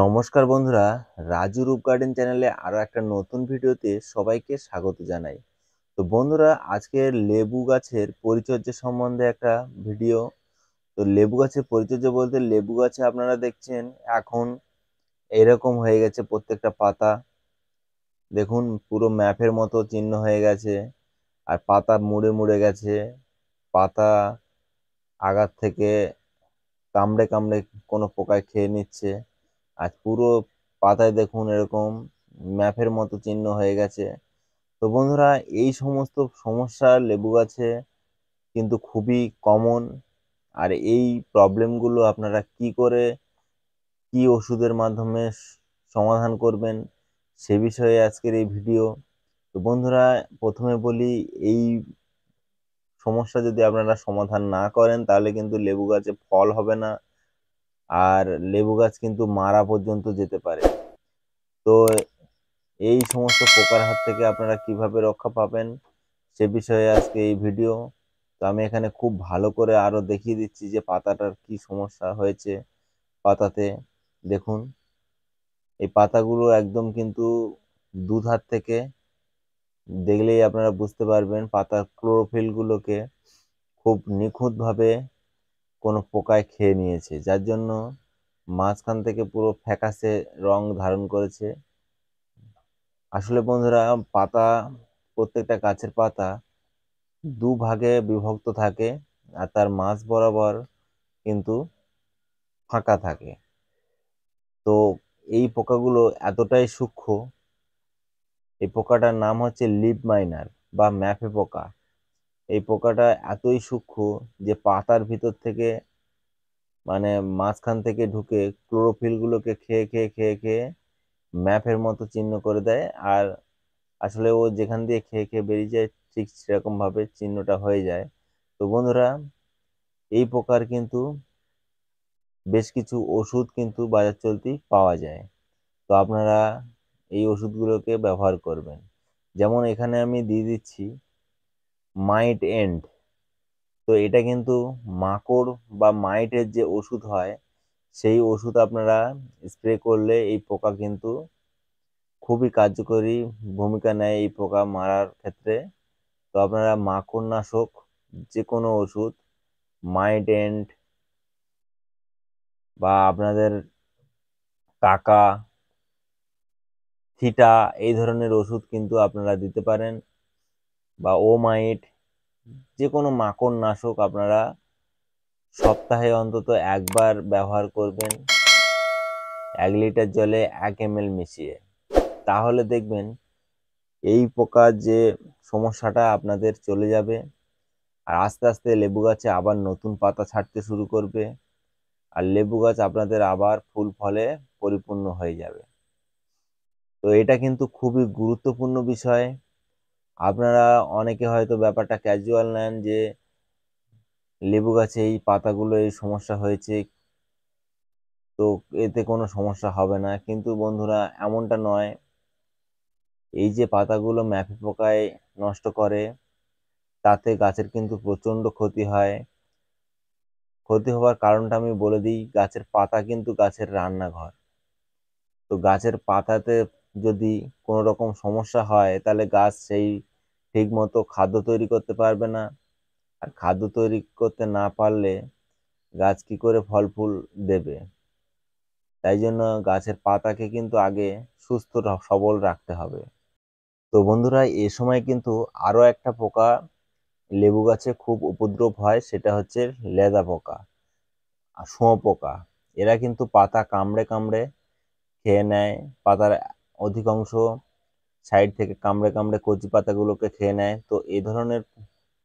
নমস্কার বন্ধুরা রাজু রূপ গার্ডেন চ্যানেলে আরও একটা নতুন ভিডিওতে সবাইকে স্বাগত জানাই তো বন্ধুরা আজকের লেবু গাছের পরিচর্যা সম্বন্ধে একটা ভিডিও তো লেবু গাছের পরিচর্যা বলতে লেবু গাছে আপনারা দেখছেন এখন এরকম হয়ে গেছে প্রত্যেকটা পাতা দেখুন পুরো ম্যাপের মতো চিহ্ন হয়ে গেছে আর পাতা মুড়ে মুড়ে গেছে পাতা আগার থেকে কামড়ে কামড়ে কোনো পোকায় খেয়ে নিচ্ছে আজ পুরো পাতায় দেখুন এরকম ম্যাপের মতো চিহ্ন হয়ে গেছে তো বন্ধুরা এই সমস্ত সমস্যা লেবু গাছে কিন্তু খুবই কমন আর এই প্রবলেমগুলো আপনারা কি করে কি ওষুধের মাধ্যমে সমাধান করবেন সে বিষয়ে আজকের এই ভিডিও তো বন্ধুরা প্রথমে বলি এই সমস্যা যদি আপনারা সমাধান না করেন তাহলে কিন্তু লেবু গাছে ফল হবে না আর লেবু গাছ কিন্তু মারা পর্যন্ত যেতে পারে তো এই সমস্ত পোকার হাত থেকে আপনারা কিভাবে রক্ষা পাবেন সে বিষয়ে আজকে এই ভিডিও তো আমি এখানে খুব ভালো করে আরও দেখিয়ে দিচ্ছি যে পাতাটার কি সমস্যা হয়েছে পাতাতে দেখুন এই পাতাগুলো একদম কিন্তু দুধ হাত থেকে দেখলেই আপনারা বুঝতে পারবেন পাতার ক্লোরোফিলগুলোকে খুব নিখুঁতভাবে কোনো পোকায় খেয়ে নিয়েছে যার জন্য মাঝখান থেকে পুরো ফ্যাকাসে রং ধারণ করেছে আসলে বন্ধুরা পাতা প্রত্যেকটা গাছের পাতা দুভাগে বিভক্ত থাকে আর তার মাছ বরাবর কিন্তু ফাঁকা থাকে তো এই পোকাগুলো এতটাই সূক্ষ্ম এই পোকাটার নাম হচ্ছে লিপ মাইনার বা ম্যাপে পোকা এই পোকাটা এতই সূক্ষ্ম যে পাতার ভিতর থেকে মানে মাঝখান থেকে ঢুকে ক্লোরোফিলগুলোকে খেয়ে খেয়ে খেয়ে খেয়ে ম্যাপের মতো চিহ্ন করে দেয় আর আসলে ও যেখান দিয়ে খেয়ে খেয়ে বেরিয়ে যায় ঠিক সেরকমভাবে চিহ্নটা হয়ে যায় তো বন্ধুরা এই পোকার কিন্তু বেশ কিছু ওষুধ কিন্তু বাজার চলতি পাওয়া যায় তো আপনারা এই ওষুধগুলোকে ব্যবহার করবেন যেমন এখানে আমি দিয়ে দিচ্ছি মাইট এন্ড তো এটা কিন্তু মাকড় বা মাইটের যে ওষুধ হয় সেই ওষুধ আপনারা স্প্রে করলে এই পোকা কিন্তু খুবই কার্যকরী ভূমিকা নেয় এই পোকা মারার ক্ষেত্রে তো আপনারা মাকড়নাশক যে কোনো ওষুধ মাইট এন্ড বা আপনাদের টাকা থিটা এই ধরনের ওষুধ কিন্তু আপনারা দিতে পারেন বা ওমাইট যে কোনো মাকড় নাশক আপনারা সপ্তাহে অন্তত একবার ব্যবহার করবেন এক লিটার জলে এক এম মিশিয়ে তাহলে দেখবেন এই পোকা যে সমস্যাটা আপনাদের চলে যাবে আর আস্তে আস্তে লেবু গাছে আবার নতুন পাতা ছাড়তে শুরু করবে আর লেবু গাছ আপনাদের আবার ফুল ফলে পরিপূর্ণ হয়ে যাবে তো এটা কিন্তু খুবই গুরুত্বপূর্ণ বিষয় আপনারা অনেকে হয়তো ব্যাপারটা ক্যাজুয়াল নেন যে লেবু গাছে এই পাতাগুলো এই সমস্যা হয়েছে তো এতে কোনো সমস্যা হবে না কিন্তু বন্ধুরা এমনটা নয় এই যে পাতাগুলো ম্যাপি পোকায় নষ্ট করে তাতে গাছের কিন্তু প্রচণ্ড ক্ষতি হয় ক্ষতি হওয়ার কারণটা আমি বলে দিই গাছের পাতা কিন্তু গাছের রান্নাঘর তো গাছের পাতাতে যদি কোনো রকম সমস্যা হয় তাহলে গাছ সেই ঠিকমতো খাদ্য তৈরি করতে পারবে না আর খাদ্য তৈরি করতে না পারলে গাছ কি করে ফল ফুল দেবে তাই জন্য গাছের পাতাকে কিন্তু আগে সুস্থ সবল রাখতে হবে তো বন্ধুরা এ সময় কিন্তু আরও একটা পোকা লেবু গাছে খুব উপদ্রব হয় সেটা হচ্ছে লেদা পোকা শুঁয়ো পোকা এরা কিন্তু পাতা কামড়ে কামড়ে খেয়ে নেয় পাতার অধিকাংশ সাইড থেকে কামড়ে কামড়ে কচি পাতাগুলোকে খেয়ে নেয় তো এ ধরনের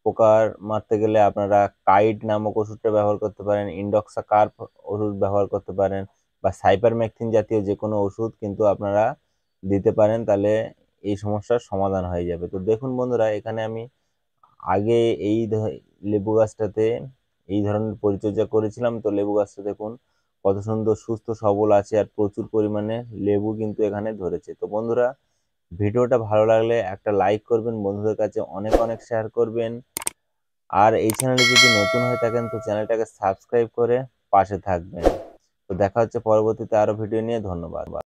পোকার মারতে গেলে আপনারা কাইট নামক ওষুধটা ব্যবহার করতে পারেন ইন্ডক্সা কার্প ওষুধ ব্যবহার করতে পারেন বা ম্যাকথিন জাতীয় যে কোনো ওষুধ কিন্তু আপনারা দিতে পারেন তাহলে এই সমস্যার সমাধান হয়ে যাবে তো দেখুন বন্ধুরা এখানে আমি আগে এই লেবু গাছটাতে এই ধরনের পরিচর্যা করেছিলাম তো লেবু গাছটা দেখুন কত সুন্দর সুস্থ সবল আছে আর প্রচুর পরিমাণে লেবু কিন্তু এখানে ধরেছে তো বন্ধুরা ভিডিওটা ভালো লাগলে একটা লাইক করবেন বন্ধুদের কাছে অনেক অনেক শেয়ার করবেন আর এই চ্যানেলে যদি নতুন হয়ে থাকেন তো চ্যানেলটাকে সাবস্ক্রাইব করে পাশে থাকবেন তো দেখা হচ্ছে পরবর্তীতে আরও ভিডিও নিয়ে ধন্যবাদ